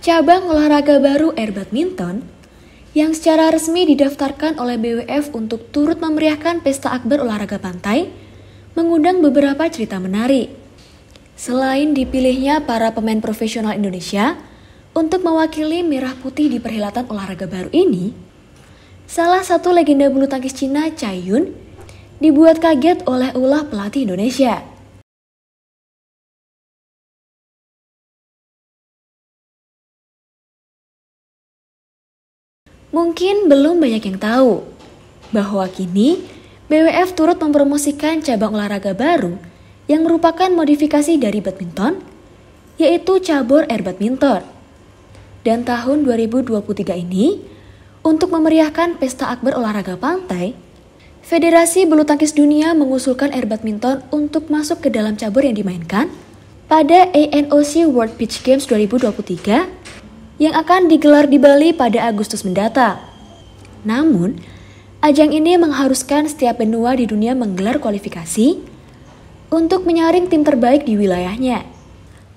cabang olahraga baru air badminton yang secara resmi didaftarkan oleh BWF untuk turut memeriahkan pesta akbar olahraga pantai, mengundang beberapa cerita menarik. Selain dipilihnya para pemain profesional Indonesia untuk mewakili merah putih di perhelatan olahraga baru ini, salah satu legenda bulu tangkis Cina, Chai Yun, dibuat kaget oleh ulah pelatih Indonesia. Mungkin belum banyak yang tahu bahwa kini BWF turut mempromosikan cabang olahraga baru yang merupakan modifikasi dari badminton, yaitu cabur air badminton. Dan tahun 2023 ini, untuk memeriahkan pesta akbar olahraga pantai, Federasi Bulu Tangkis Dunia mengusulkan air badminton untuk masuk ke dalam cabur yang dimainkan pada ANOC World Beach Games 2023 yang akan digelar di Bali pada Agustus mendatang. Namun, ajang ini mengharuskan setiap benua di dunia menggelar kualifikasi untuk menyaring tim terbaik di wilayahnya.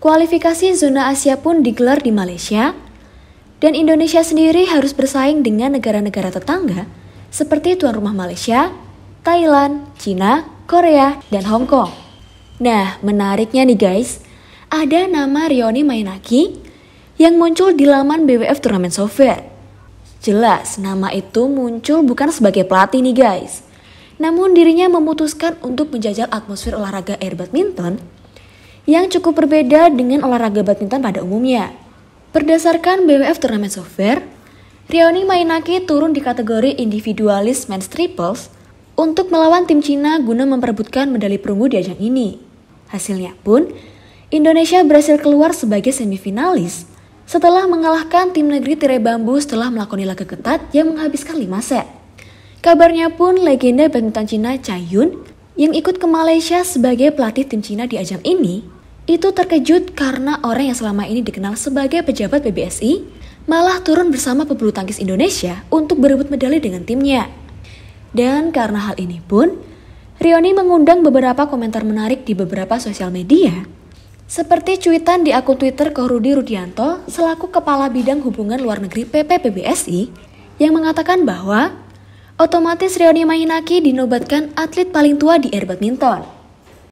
Kualifikasi zona Asia pun digelar di Malaysia, dan Indonesia sendiri harus bersaing dengan negara-negara tetangga seperti tuan rumah Malaysia, Thailand, China, Korea, dan Hong Kong. Nah, menariknya nih guys, ada nama Rioni Mainaki yang muncul di laman BWF Turnamen Software. Jelas, nama itu muncul bukan sebagai pelatih nih guys. Namun dirinya memutuskan untuk menjajal atmosfer olahraga air badminton yang cukup berbeda dengan olahraga badminton pada umumnya. Berdasarkan BWF Turnamen Software, Rioni Mainaki turun di kategori individualis men's triples untuk melawan tim Cina guna memperebutkan medali perunggu di ajang ini. Hasilnya pun, Indonesia berhasil keluar sebagai semifinalis setelah mengalahkan tim negeri Tirai Bambu setelah melakoni laga ketat yang menghabiskan 5 set. Kabarnya pun legenda badminton Cina Chai Yun yang ikut ke Malaysia sebagai pelatih tim Cina di ajang ini itu terkejut karena orang yang selama ini dikenal sebagai pejabat PBSI malah turun bersama pebulu tangkis Indonesia untuk berebut medali dengan timnya. Dan karena hal ini pun, Rioni mengundang beberapa komentar menarik di beberapa sosial media seperti cuitan di akun Twitter Kohrudi Rudianto selaku Kepala Bidang Hubungan Luar Negeri PPPBSI yang mengatakan bahwa otomatis Rioni Mainaki dinobatkan atlet paling tua di air badminton.